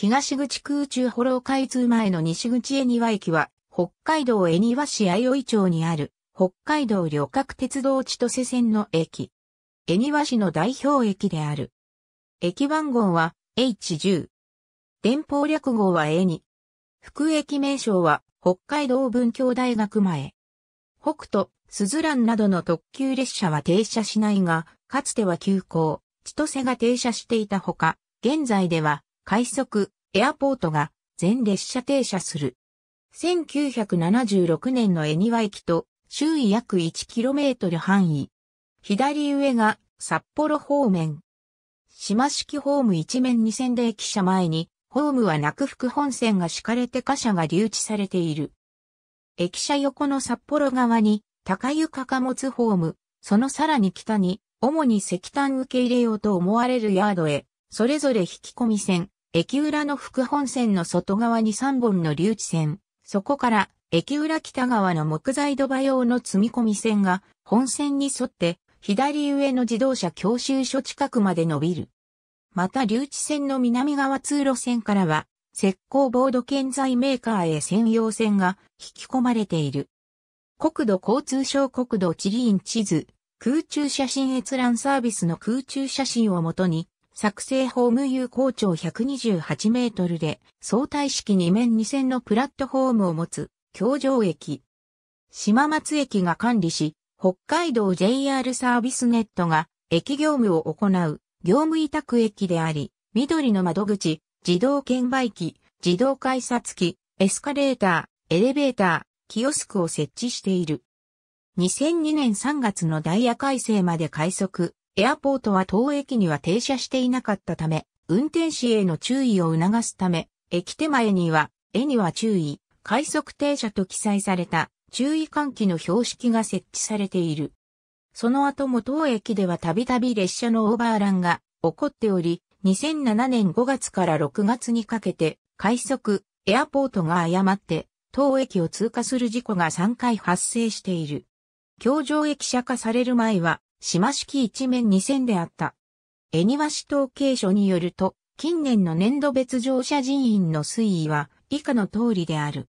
東口空中ホロー開通前の西口恵庭駅は、北海道恵庭市相生町にある、北海道旅客鉄道千歳線の駅。恵庭市の代表駅である。駅番号は H10。電報略号は A2。副駅名称は北海道文教大学前。北斗、スズランなどの特急列車は停車しないが、かつては急行、千歳が停車していたほか、現在では快速、エアポートが全列車停車する。1976年の恵庭駅と周囲約 1km 範囲。左上が札幌方面。島式ホーム一面2線で駅舎前に、ホームは中福本線が敷かれて貨車が留置されている。駅舎横の札幌側に高床貨物ホーム、そのさらに北に、主に石炭受け入れようと思われるヤードへ、それぞれ引き込み線、駅裏の副本線の外側に3本の留置線、そこから駅裏北側の木材土場用の積み込み線が本線に沿って左上の自動車教習所近くまで伸びる。また留置線の南側通路線からは石膏ボード建材メーカーへ専用線が引き込まれている。国土交通省国土地理院地図、空中写真閲覧サービスの空中写真をもとに作成ホーム有効長128メートルで、相対式2面2線のプラットフォームを持つ、京城駅。島松駅が管理し、北海道 JR サービスネットが、駅業務を行う、業務委託駅であり、緑の窓口、自動券売機、自動改札機、エスカレーター、エレベーター、キオスクを設置している。2002年3月のダイヤ改正まで快速、エアポートは当駅には停車していなかったため、運転士への注意を促すため、駅手前には、絵には注意、快速停車と記載された注意喚起の標識が設置されている。その後も当駅ではたびたび列車のオーバーランが起こっており、2007年5月から6月にかけて、快速、エアポートが誤って、当駅を通過する事故が3回発生している。京上駅舎化される前は、島式一面二線であった。恵庭市統計所によると、近年の年度別乗車人員の推移は以下の通りである。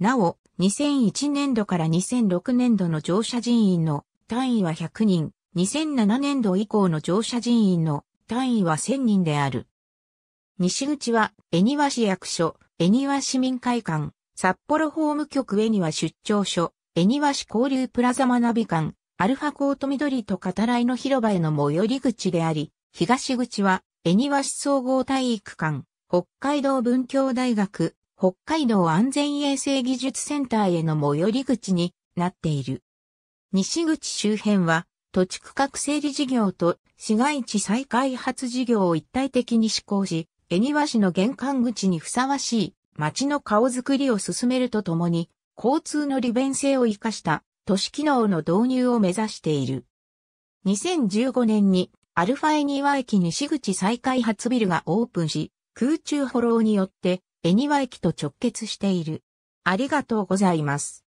なお、2001年度から2006年度の乗車人員の単位は100人、2007年度以降の乗車人員の単位は1000人である。西口は、恵庭市役所、恵庭市民会館、札幌法務局恵庭出張所、恵庭市交流プラザ学び館、アルファコート緑と語らいの広場への最寄り口であり、東口は、恵庭市総合体育館、北海道文教大学、北海道安全衛生技術センターへの最寄り口になっている。西口周辺は、土地区画整理事業と市街地再開発事業を一体的に施行し、恵庭市の玄関口にふさわしい街の顔づくりを進めるとともに、交通の利便性を活かした都市機能の導入を目指している。2015年にアルファエニワ駅西口再開発ビルがオープンし、空中フォローによってエニワ駅と直結している。ありがとうございます。